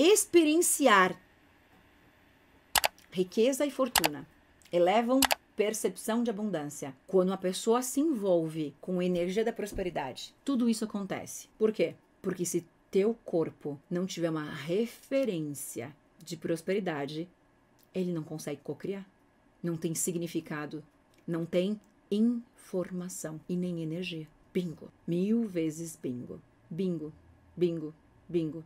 experienciar. Riqueza e fortuna elevam percepção de abundância. Quando a pessoa se envolve com a energia da prosperidade, tudo isso acontece. Por quê? Porque se teu corpo não tiver uma referência de prosperidade, ele não consegue cocriar. Não tem significado, não tem informação e nem energia. Bingo. Mil vezes bingo. Bingo, bingo, bingo.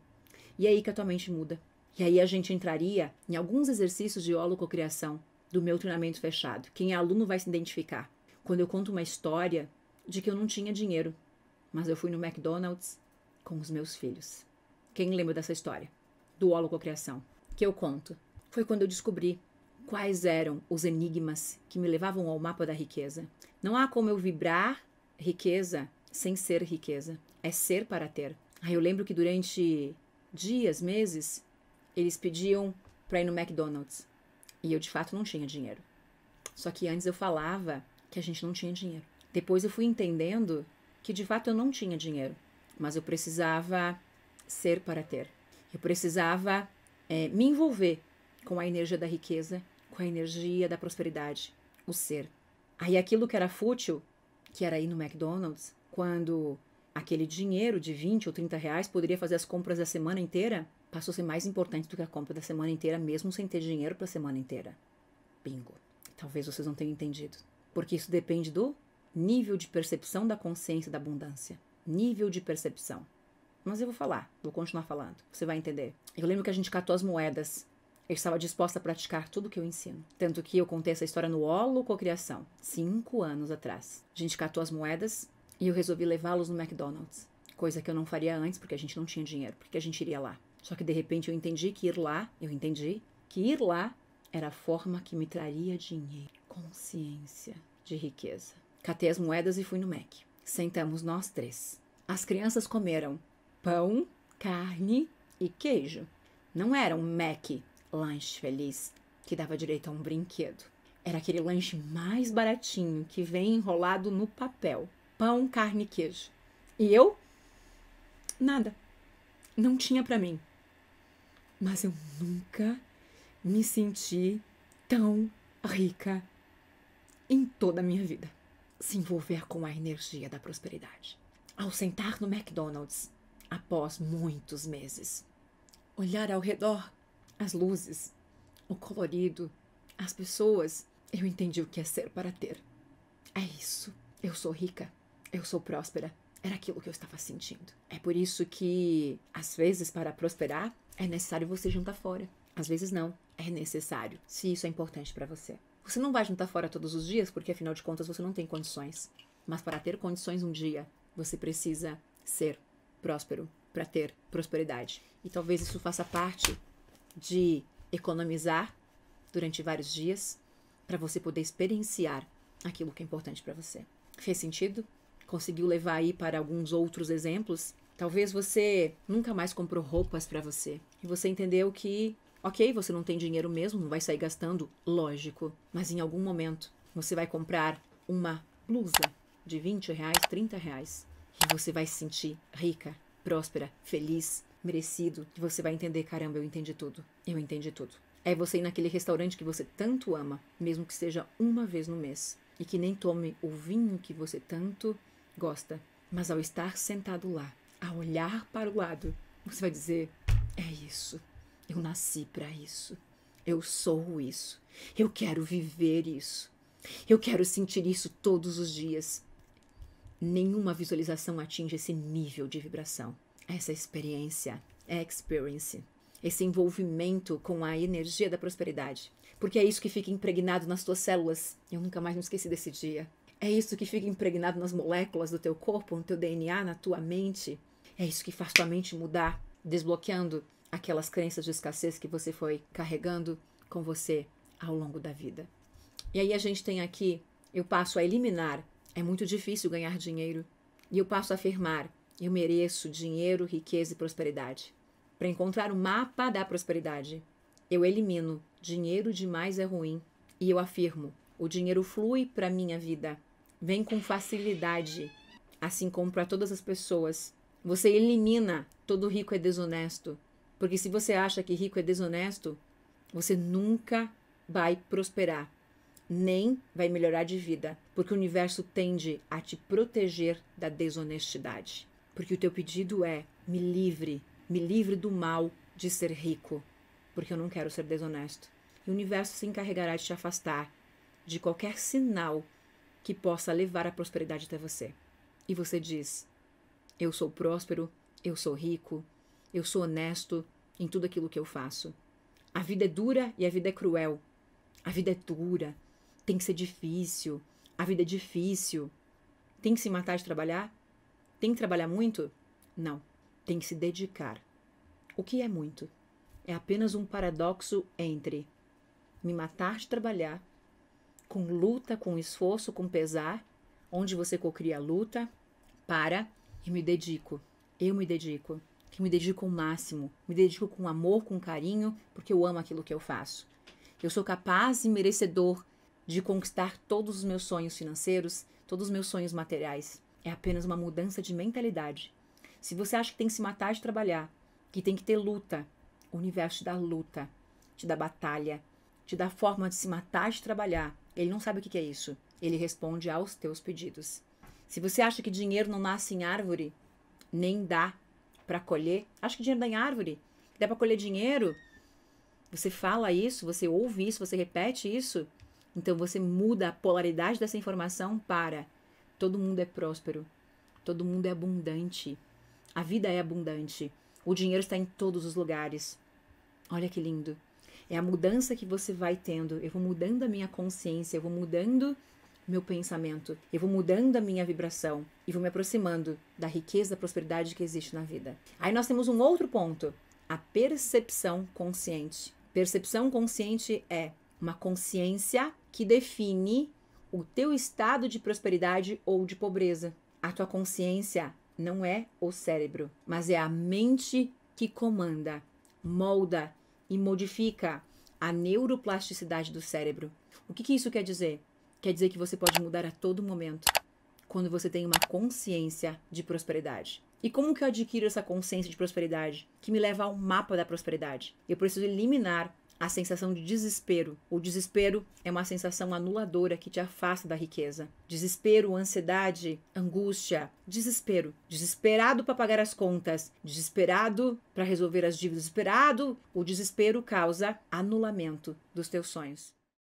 E é aí que a tua mente muda. E aí a gente entraria em alguns exercícios de holococriação do meu treinamento fechado. Quem é aluno vai se identificar. Quando eu conto uma história de que eu não tinha dinheiro, mas eu fui no McDonald's com os meus filhos. Quem lembra dessa história? Do holococriação. Que eu conto. Foi quando eu descobri quais eram os enigmas que me levavam ao mapa da riqueza. Não há como eu vibrar riqueza sem ser riqueza. É ser para ter. Aí eu lembro que durante dias, meses, eles pediam para ir no McDonald's. E eu de fato não tinha dinheiro. Só que antes eu falava que a gente não tinha dinheiro. Depois eu fui entendendo que de fato eu não tinha dinheiro, mas eu precisava ser para ter. Eu precisava é, me envolver com a energia da riqueza, com a energia da prosperidade, o ser. Aí aquilo que era fútil, que era ir no McDonald's, quando Aquele dinheiro de 20 ou 30 reais poderia fazer as compras da semana inteira? Passou a ser mais importante do que a compra da semana inteira, mesmo sem ter dinheiro para a semana inteira. Bingo. Talvez vocês não tenham entendido. Porque isso depende do nível de percepção da consciência da abundância. Nível de percepção. Mas eu vou falar, vou continuar falando. Você vai entender. Eu lembro que a gente catou as moedas eu estava disposta a praticar tudo que eu ensino. Tanto que eu contei essa história no Cocriação, cinco anos atrás. A gente catou as moedas e eu resolvi levá-los no McDonald's, coisa que eu não faria antes porque a gente não tinha dinheiro, porque a gente iria lá. Só que de repente eu entendi que ir lá, eu entendi que ir lá era a forma que me traria dinheiro, consciência de riqueza. Catei as moedas e fui no Mac. Sentamos nós três. As crianças comeram pão, carne e queijo. Não era um Mac, lanche feliz, que dava direito a um brinquedo. Era aquele lanche mais baratinho que vem enrolado no papel pão, carne e queijo. E eu? Nada. Não tinha para mim. Mas eu nunca me senti tão rica em toda a minha vida. Se envolver com a energia da prosperidade. Ao sentar no McDonald's, após muitos meses, olhar ao redor, as luzes, o colorido, as pessoas, eu entendi o que é ser para ter. É isso, eu sou rica. Eu sou próspera. Era aquilo que eu estava sentindo. É por isso que, às vezes, para prosperar, é necessário você juntar fora. Às vezes, não. É necessário, se isso é importante para você. Você não vai juntar fora todos os dias, porque afinal de contas você não tem condições. Mas para ter condições um dia, você precisa ser próspero para ter prosperidade. E talvez isso faça parte de economizar durante vários dias para você poder experienciar aquilo que é importante para você. Fez sentido? conseguiu levar aí para alguns outros exemplos, talvez você nunca mais comprou roupas para você e você entendeu que, ok, você não tem dinheiro mesmo, não vai sair gastando, lógico, mas em algum momento você vai comprar uma blusa de 20 reais, 30 reais e você vai se sentir rica, próspera, feliz, merecido e você vai entender: caramba, eu entendi tudo, eu entendi tudo. É você ir naquele restaurante que você tanto ama, mesmo que seja uma vez no mês, e que nem tome o vinho que você tanto gosta, mas ao estar sentado lá, a olhar para o lado, você vai dizer: é isso, eu nasci para isso, eu sou isso, eu quero viver isso, eu quero sentir isso todos os dias. Nenhuma visualização atinge esse nível de vibração, essa experiência, experience, esse envolvimento com a energia da prosperidade, porque é isso que fica impregnado nas tuas células. Eu nunca mais me esqueci desse dia. É isso que fica impregnado nas moléculas do teu corpo, no teu DNA, na tua mente. É isso que faz tua mente mudar, desbloqueando aquelas crenças de escassez que você foi carregando com você ao longo da vida. E aí a gente tem aqui, eu passo a eliminar, é muito difícil ganhar dinheiro, e eu passo a afirmar, eu mereço dinheiro, riqueza e prosperidade. Para encontrar o mapa da prosperidade, eu elimino dinheiro demais é ruim e eu afirmo, o dinheiro flui para minha vida vem com facilidade, assim como para todas as pessoas. Você elimina todo rico é desonesto, porque se você acha que rico é desonesto, você nunca vai prosperar, nem vai melhorar de vida, porque o universo tende a te proteger da desonestidade. Porque o teu pedido é: me livre, me livre do mal de ser rico, porque eu não quero ser desonesto. E o universo se encarregará de te afastar de qualquer sinal que possa levar a prosperidade até você. E você diz: Eu sou próspero, eu sou rico, eu sou honesto em tudo aquilo que eu faço. A vida é dura e a vida é cruel. A vida é dura, tem que ser difícil, a vida é difícil. Tem que se matar de trabalhar? Tem que trabalhar muito? Não, tem que se dedicar. O que é muito? É apenas um paradoxo entre me matar de trabalhar com luta, com esforço, com pesar, onde você cocria a luta para e me dedico. Eu me dedico. Que me dedico ao máximo, me dedico com amor, com carinho, porque eu amo aquilo que eu faço. Eu sou capaz e merecedor de conquistar todos os meus sonhos financeiros, todos os meus sonhos materiais. É apenas uma mudança de mentalidade. Se você acha que tem que se matar de trabalhar, que tem que ter luta, o universo te dá luta, te dá batalha, te dá forma de se matar de trabalhar, ele não sabe o que é isso. Ele responde aos teus pedidos. Se você acha que dinheiro não nasce em árvore, nem dá para colher. Acha que dinheiro dá em árvore? Dá para colher dinheiro? Você fala isso, você ouve isso, você repete isso. Então você muda a polaridade dessa informação para todo mundo é próspero, todo mundo é abundante, a vida é abundante, o dinheiro está em todos os lugares. Olha que lindo. É a mudança que você vai tendo. Eu vou mudando a minha consciência, eu vou mudando meu pensamento, eu vou mudando a minha vibração e vou me aproximando da riqueza, da prosperidade que existe na vida. Aí nós temos um outro ponto, a percepção consciente. Percepção consciente é uma consciência que define o teu estado de prosperidade ou de pobreza. A tua consciência não é o cérebro, mas é a mente que comanda, molda e modifica a neuroplasticidade do cérebro. O que, que isso quer dizer? Quer dizer que você pode mudar a todo momento quando você tem uma consciência de prosperidade. E como que eu adquiro essa consciência de prosperidade? Que me leva ao mapa da prosperidade. Eu preciso eliminar a sensação de desespero. O desespero é uma sensação anuladora que te afasta da riqueza. Desespero, ansiedade, angústia, desespero. Desesperado para pagar as contas, desesperado para resolver as dívidas, desesperado. O desespero causa anulamento dos teus sonhos.